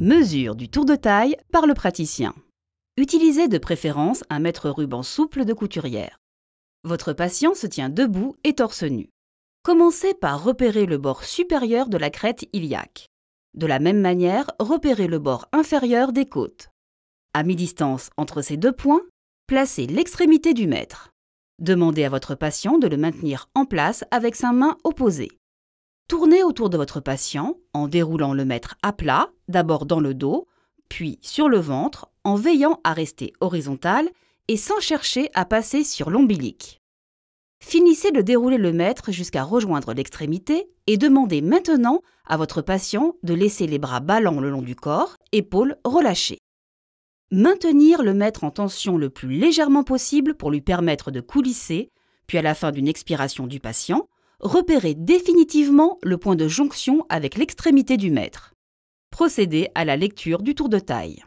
Mesure du tour de taille par le praticien. Utilisez de préférence un mètre ruban souple de couturière. Votre patient se tient debout et torse nu. Commencez par repérer le bord supérieur de la crête iliaque. De la même manière, repérez le bord inférieur des côtes. À mi-distance entre ces deux points, placez l'extrémité du mètre. Demandez à votre patient de le maintenir en place avec sa main opposée. Tournez autour de votre patient en déroulant le mètre à plat, d'abord dans le dos, puis sur le ventre, en veillant à rester horizontal et sans chercher à passer sur l'ombilique. Finissez de dérouler le mètre jusqu'à rejoindre l'extrémité et demandez maintenant à votre patient de laisser les bras ballants le long du corps, épaules relâchées. Maintenir le mètre en tension le plus légèrement possible pour lui permettre de coulisser, puis à la fin d'une expiration du patient, repérez définitivement le point de jonction avec l'extrémité du mètre. Procédez à la lecture du tour de taille.